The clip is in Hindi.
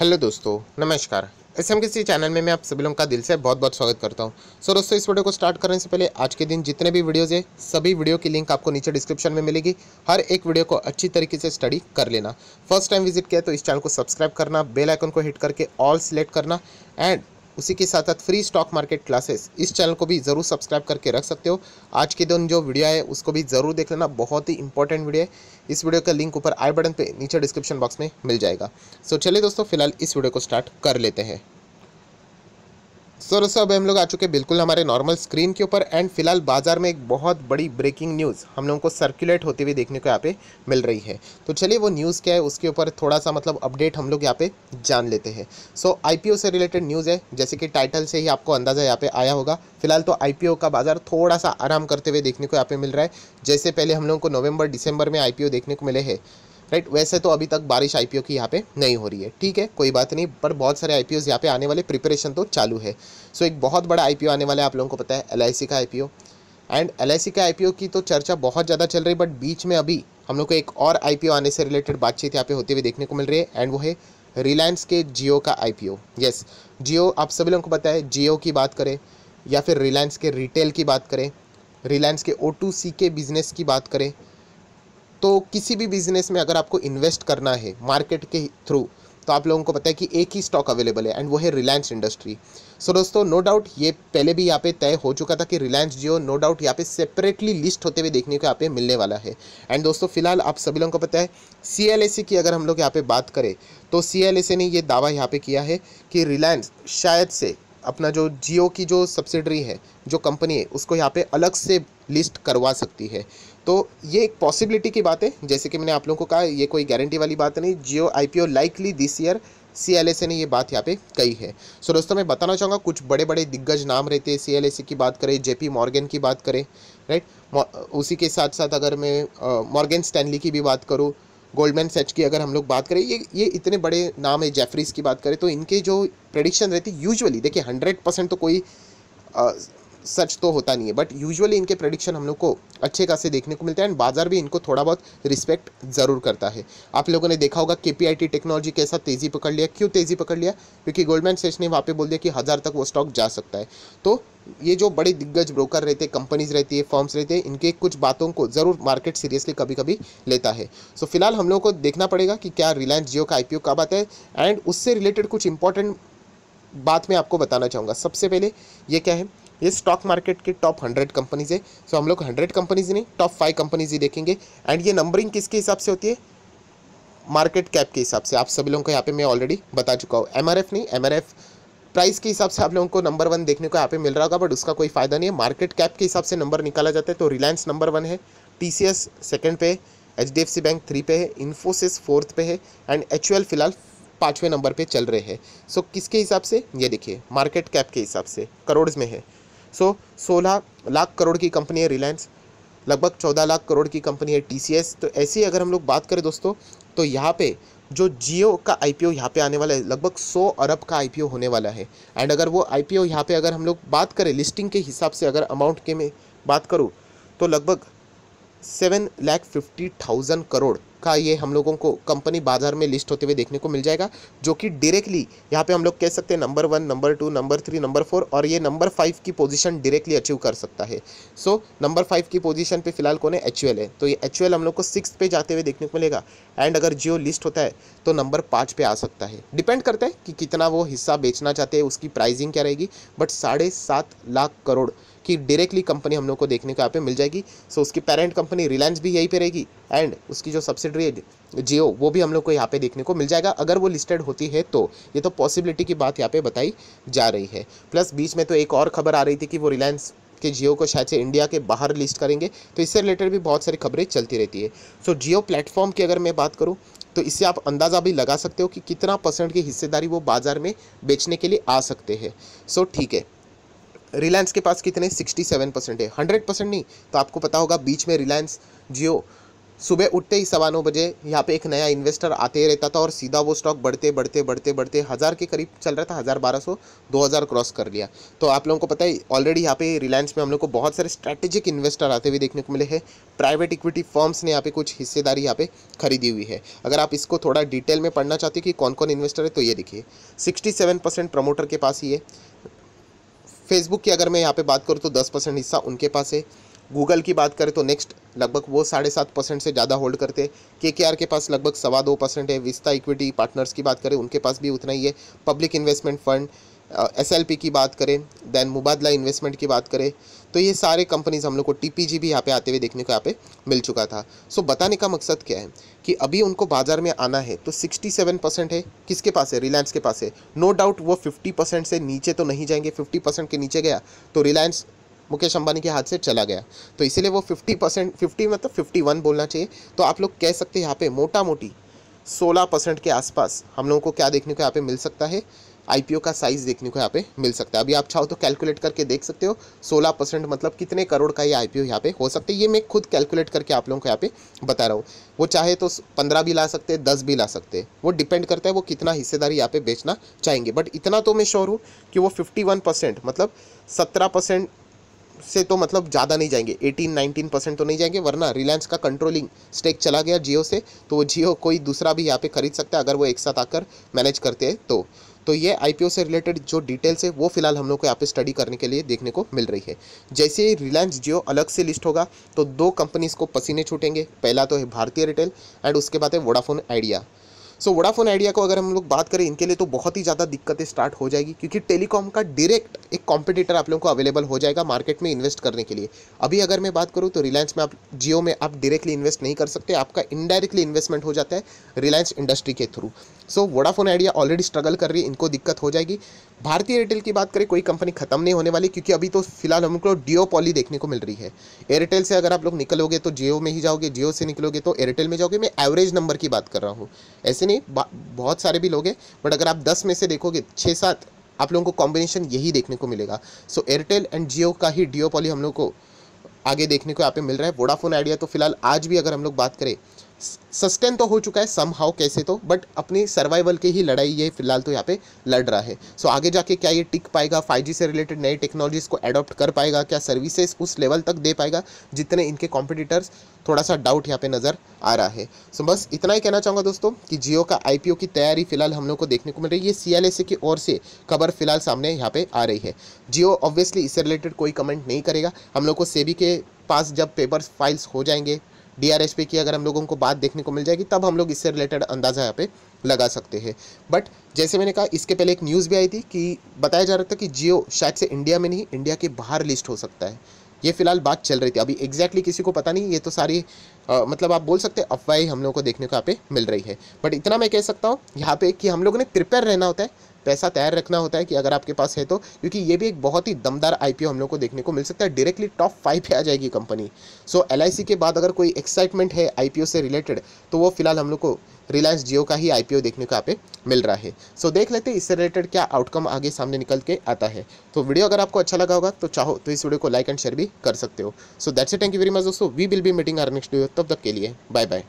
हेलो दोस्तों नमस्कार एस एम किसी चैनल में मैं आप सभी लोगों का दिल से बहुत बहुत स्वागत करता हूं सो दोस्तों इस वीडियो को स्टार्ट करने से पहले आज के दिन जितने भी वीडियोज़ हैं सभी वीडियो की लिंक आपको नीचे डिस्क्रिप्शन में मिलेगी हर एक वीडियो को अच्छी तरीके से स्टडी कर लेना फर्स्ट टाइम विजिट किया तो इस चैनल को सब्सक्राइब करना बेलाइकन को हिट करके ऑल सेलेक्ट करना एंड उसी के साथ साथ फ्री स्टॉक मार्केट क्लासेस इस चैनल को भी ज़रूर सब्सक्राइब करके रख सकते हो आज के दिन जो वीडियो है उसको भी ज़रूर देख लेना बहुत ही इंपॉर्टेंट वीडियो है इस वीडियो का लिंक ऊपर आई बटन पर नीचे डिस्क्रिप्शन बॉक्स में मिल जाएगा सो चलिए दोस्तों फिलहाल इस वीडियो को स्टार्ट कर लेते हैं सो तो दोस्तों अब हम लोग आ चुके बिल्कुल हमारे नॉर्मल स्क्रीन के ऊपर एंड फिलहाल बाजार में एक बहुत बड़ी ब्रेकिंग न्यूज़ हम लोगों को सर्कुलेट होते हुए देखने को यहाँ पे मिल रही है तो चलिए वो न्यूज़ क्या है उसके ऊपर थोड़ा सा मतलब अपडेट हम लोग यहाँ पे जान लेते हैं सो आई से रिलेटेड न्यूज़ है जैसे कि टाइटल से ही आपको अंदाज़ा यहाँ पे आया होगा फिलहाल तो आई का बाज़ार थोड़ा सा आराम करते हुए देखने को यहाँ पे मिल रहा है जैसे पहले हम लोगों को नवंबर दिसंबर में आई देखने को मिले हैं राइट वैसे तो अभी तक बारिश आईपीओ की यहाँ पे नहीं हो रही है ठीक है कोई बात नहीं पर बहुत सारे आईपीओ यहाँ पे आने वाले प्रिपरेशन तो चालू है सो एक बहुत बड़ा आईपीओ आने वाला है आप लोगों को पता है एल का आईपीओ एंड एल का आईपीओ की तो चर्चा बहुत ज़्यादा चल रही है बट बीच में अभी हम लोग को एक और आई आने से रिलेटेड बातचीत यहाँ पे होती हुई देखने को मिल रही है एंड वो है रिलायंस के जियो का आई पी यस जियो आप सभी लोगों को पता है जियो की बात करें या फिर रिलायंस के रिटेल की बात करें रिलायंस के ओ के बिज़नेस की बात करें तो किसी भी बिज़नेस में अगर आपको इन्वेस्ट करना है मार्केट के थ्रू तो आप लोगों को पता है कि एक ही स्टॉक अवेलेबल है एंड वो है रिलायंस इंडस्ट्री सो दोस्तों नो डाउट ये पहले भी यहाँ पे तय हो चुका था कि रिलायंस जियो नो डाउट यहाँ पे सेपरेटली लिस्ट होते हुए देखने को यहाँ पे मिलने वाला है एंड दोस्तों फिलहाल आप सभी लोगों को पता है सी की अगर हम लोग यहाँ पे बात करें तो सी ने ये दावा यहाँ पे किया है कि रिलायंस शायद से अपना जो जियो की जो सब्सिडरी है जो कंपनी है उसको यहाँ पे अलग से लिस्ट करवा सकती है तो ये एक पॉसिबिलिटी की बात है जैसे कि मैंने आप लोगों को कहा ये कोई गारंटी वाली बात नहीं Jio I P O likely this year C L S A ने ये बात यहाँ पे कही है सो दोस्तों मैं बताना चाहूँगा कुछ बड़े बड़े दिग्गज नाम रहते हैं सी की बात करें जे पी मॉर्गन की बात करें राइट उसी के साथ साथ अगर मैं मॉर्गन स्टैनली की भी बात करूँ गोल्डमैन सेच की अगर हम लोग बात करें ये ये इतने बड़े नाम है जेफरीज की बात करें तो इनके जो प्रडिक्शन रहती यूजुअली देखिए हंड्रेड परसेंट तो कोई सच तो होता नहीं है बट यूजुअली इनके प्रडिक्शन हम लोग को अच्छे खासे देखने को मिलते हैं एंड बाजार भी इनको थोड़ा बहुत रिस्पेक्ट ज़रूर करता है आप लोगों ने देखा होगा के टेक्नोलॉजी कैसा तेज़ी पकड़ लिया क्यों तेज़ी पकड़ लिया क्योंकि गोल्डमैन सेच ने वहाँ पर बोल दिया कि हज़ार तक वो स्टॉक जा सकता है तो ये जो बड़े दिग्गज ब्रोकर रहते हैं कंपनीज रहती है फॉर्म्स रहते हैं इनके कुछ बातों को ज़रूर मार्केट सीरियसली कभी कभी लेता है सो so, फिलहाल हम लोग को देखना पड़ेगा कि क्या रिलायंस जियो का आईपीओ कब आता है एंड उससे रिलेटेड कुछ इंपॉर्टेंट बात मैं आपको बताना चाहूँगा सबसे पहले ये क्या है ये स्टॉक मार्केट की टॉप हंड्रेड कंपनीज है सो हम लोग हंड्रेड कंपनीज नहीं टॉप फाइव कंपनीज ही देखेंगे एंड ये नंबरिंग किसके हिसाब से होती है मार्केट कैप के हिसाब से आप सभी लोगों को यहाँ पे मैं ऑलरेडी बता चुका हूँ एम नहीं एम प्राइस के हिसाब से आप लोगों को नंबर वन देखने को यहाँ पे मिल रहा होगा बट उसका कोई फायदा नहीं है मार्केट कैप के हिसाब से नंबर निकाला जाता है तो रिलायंस नंबर वन है टी सी एस सेकेंड पे है H D F C bank three पे है इन्फोसिस फोर्थ पे है एंड एच फिलहाल पाँचवें नंबर पर चल रहे हैं सो so, किसके हिसाब से ये देखिए मार्केट कैप के हिसाब से करोड़ में है सो सोलह लाख करोड़ की कंपनी है रिलायंस लगभग चौदह लाख करोड़ की कंपनी है टी तो ऐसी अगर हम लोग बात करें दोस्तों तो यहाँ पे जो जियो का आई पी ओ यहाँ पे आने वाला है लगभग 100 अरब का आई पी ओ होने वाला है एंड अगर वो आई पी ओ यहाँ पर अगर हम लोग बात करें लिस्टिंग के हिसाब से अगर अमाउंट के में बात करूँ तो लगभग seven lakh fifty thousand crore का ये हम लोगों को कंपनी बाजार में लिस्ट होते हुए देखने को मिल जाएगा जो कि डायरेक्टली यहाँ पे हम लोग कह सकते हैं number one number two number three number four और ये नंबर फाइव की पोजीशन डायरेक्टली अचीव कर सकता है सो नंबर फाइव की पोजीशन पे फिलहाल कौन है एच है तो ये एच हम लोग को सिक्स पे जाते हुए देखने को मिलेगा एंड अगर जियो लिस्ट होता है तो नंबर पाँच पे आ सकता है डिपेंड करता है कि कितना वो हिस्सा बेचना चाहते हैं उसकी प्राइजिंग क्या रहेगी बट साढ़े लाख करोड़ कि डायरेक्टली कंपनी हम लोग को देखने को यहाँ पे मिल जाएगी सो उसकी पेरेंट कंपनी रिलायंस भी यहीं पे रहेगी एंड उसकी जो सब्सिडरी है जियो वो भी हम लोग को यहाँ पे देखने को मिल जाएगा अगर वो लिस्टेड होती है तो ये तो पॉसिबिलिटी की बात यहाँ पे बताई जा रही है प्लस बीच में तो एक और खबर आ रही थी कि वो रिलायंस के जियो को शायद से इंडिया के बाहर लिस्ट करेंगे तो इससे रिलेटेड भी बहुत सारी खबरें चलती रहती है सो जियो प्लेटफॉर्म की अगर मैं बात करूँ तो इससे आप अंदाज़ा भी लगा सकते हो कि कितना परसेंट की हिस्सेदारी वो बाज़ार में बेचने के लिए आ सकते हैं सो so, ठीक है रिलायंस के पास कितने 67 परसेंट है 100 परसेंट नहीं तो आपको पता होगा बीच में रिलायंस जियो सुबह उठते ही सवा नौ बजे यहाँ पे एक नया इन्वेस्टर आते रहता था और सीधा वो स्टॉक बढ़ते बढ़ते बढ़ते बढ़ते हज़ार के करीब चल रहा था हज़ार बारह सौ दो हज़ार क्रॉस कर लिया तो आप लोगों को पता है ऑलरेडी यहाँ पे रिलायंस में हम लोग को बहुत सारे स्ट्रैटेजिक इन्वेस्टर आते हुए देखने को मिले हैं प्राइवेट इक्विटी फर्म्स ने यहाँ पे कुछ हिस्सेदारी यहाँ पे खरीदी हुई है अगर आप इसको थोड़ा डिटेल में पढ़ना चाहते हो कि कौन कौन इन्वेस्टर है तो ये देखिए सिक्सटी सेवन परसेंट प्रमोटर के पास ही है फेसबुक की अगर मैं यहाँ पे बात करूँ तो दस परसेंट हिस्सा उनके पास है गूगल की बात करें तो नेक्स्ट लगभग वो साढ़े सात परसेंट से ज़्यादा होल्ड करते के के आर के पास लगभग सवा दो परसेंट है विस्ता इक्विटी पार्टनर्स की बात करें उनके पास भी उतना ही है public investment fund S L P की बात करें देन मुबादला इन्वेस्टमेंट की बात करें तो ये सारे कंपनीज हम लोग को टी भी यहाँ पे आते हुए देखने को यहाँ पे मिल चुका था सो बताने का मकसद क्या है कि अभी उनको बाज़ार में आना है तो 67 परसेंट है किसके पास है रिलायंस के पास है नो डाउट वो 50 परसेंट से नीचे तो नहीं जाएंगे 50 परसेंट के नीचे गया तो रिलायंस मुकेश अंबानी के हाथ से चला गया तो इसीलिए वो 50 परसेंट फिफ्टी मतलब 51 बोलना चाहिए तो आप लोग कह सकते हैं यहाँ पे मोटा मोटी सोलह परसेंट के आसपास हम लोगों को क्या देखने को यहाँ पे मिल सकता है आईपीओ का साइज़ देखने को यहाँ पे मिल सकता है अभी आप चाहो तो कैलकुलेट करके देख सकते हो 16 परसेंट मतलब कितने करोड़ का ये आई पी यहाँ पे हो सकता है ये मैं खुद कैलकुलेट करके आप लोगों को यहाँ पे बता रहा हूँ वो चाहे तो पंद्रह भी ला सकते हैं दस भी ला सकते हैं वो डिपेंड करता है वो कितना हिस्सेदारी यहाँ पे बेचना चाहेंगे बट इतना तो मैं श्योर हूँ कि वो फिफ्टी वन परसेंट मतलब सत्रह परसेंट से तो मतलब ज़्यादा नहीं जाएंगे 18 19 परसेंट तो नहीं जाएंगे वरना रिलायंस का कंट्रोलिंग स्टेक चला गया जियो से तो वो जियो कोई दूसरा भी यहाँ पे खरीद सकता है अगर वो एक साथ आकर मैनेज करते हैं तो तो ये आई से रिलेटेड जो डिटेल्स है वो फिलहाल हम लोग को यहाँ पे स्टडी करने के लिए देखने को मिल रही है जैसे रिलायंस जियो अलग से लिस्ट होगा तो दो कंपनीज को पसीने छूटेंगे पहला तो है भारतीय रिटेल एंड उसके बाद है Vodafone Idea so Vodafone Idea को अगर हम लोग बात करें इनके लिए तो बहुत ही ज़्यादा दिक्कतें स्टार्ट हो जाएगी क्योंकि टेलीकॉम का डायरेक्ट एक कॉम्पिटिटर आप लोगों को अवेलेबल हो जाएगा मार्केट में इन्वेस्ट करने के लिए अभी अगर मैं बात करूँ तो रिलायंस में आप जियो में आप डायरेक्टली इन्वेस्ट नहीं कर सकते आपका इनडायरेक्टली इन्वेस्टमेंट हो जाता है रिलायंस इंडस्ट्री के through so Vodafone Idea already struggle कर रही है इनको दिक्कत हो जाएगी भारतीय एयरटेल की बात करें कोई कंपनी खत्म नहीं होने वाली क्योंकि अभी तो फिलहाल हमको डिओ पॉली देखने को मिल रही है एयरटेल से अगर आप लोग निकलोगे तो जियो में ही जाओगे जियो से निकलोगे तो एयरटेल में जाओगे मैं एवरेज नंबर की बात कर रहा हूँ ऐसे नहीं बहुत सारे भी लोग हैं बट अगर आप दस में से देखोगे छः सात आप लोगों को कॉम्बिनेशन यही देखने को मिलेगा सो एयरटेल एंड जियो का ही डिओ पॉली हम लोग को आगे देखने को यहाँ पे मिल रहा है वोडाफोन आइडिया तो फिलहाल आज भी अगर हम लोग बात करें सस्टेन तो हो चुका है सम हाउ कैसे तो बट अपने सर्वाइवल के ही लड़ाई ये फिलहाल तो यहाँ पे लड़ रहा है सो so, आगे जाके क्या ये टिक पाएगा जी से रिलेटेड नए टेक्नोलॉजीज को अडॉप्ट कर पाएगा क्या सर्विसेज उस लेवल तक दे पाएगा जितने इनके कॉम्पिटिटर्स थोड़ा सा डाउट यहाँ पे नज़र आ रहा है सो so, बस इतना ही कहना चाहूँगा दोस्तों कि जियो का आई की तैयारी फिलहाल हम लोग को देखने को मिल रही है ये सी की ओर से खबर फिलहाल सामने यहाँ पे आ रही है जियो ऑब्वियसली इससे रिलेटेड कोई कमेंट नहीं करेगा हम लोग को सेबी के पास जब पेपर्स फाइल्स हो जाएंगे डी की अगर हम लोगों को बात देखने को मिल जाएगी तब हम लोग इससे रिलेटेड अंदाज़ा यहाँ पे लगा सकते हैं बट जैसे मैंने कहा इसके पहले एक न्यूज़ भी आई थी कि बताया जा रहा था कि जियो शायद से इंडिया में नहीं इंडिया के बाहर लिस्ट हो सकता है ये फिलहाल बात चल रही थी अभी एग्जैक्टली exactly किसी को पता नहीं ये तो सारी आ, मतलब आप बोल सकते हैं अफवाह हम लोग को देखने को यहाँ पे मिल रही है बट इतना मैं कह सकता हूँ यहाँ पे कि हम लोगों ने प्रिपेयर रहना होता है पैसा तैयार रखना होता है कि अगर आपके पास है तो क्योंकि ये भी एक बहुत ही दमदार आई हम लोग को देखने को मिल सकता है डायरेक्टली टॉप फाइव पे आ जाएगी कंपनी सो एल के बाद अगर कोई एक्साइटमेंट है आई से रिलेटेड तो वो फिलहाल हम लोग को रिलायंस जियो का ही आईपीओ देखने को यहाँ मिल रहा है सो so, देख लेते हैं इससे रिलेटेड क्या आउटकम आगे सामने निकल के आता है तो वीडियो अगर आपको अच्छा लगा होगा तो चाहो तो इस वीडियो को लाइक एंड शेयर भी कर सकते हो so that's a thank you very much दोस्तों we will be meeting our next video तब तक के लिए बाय बाय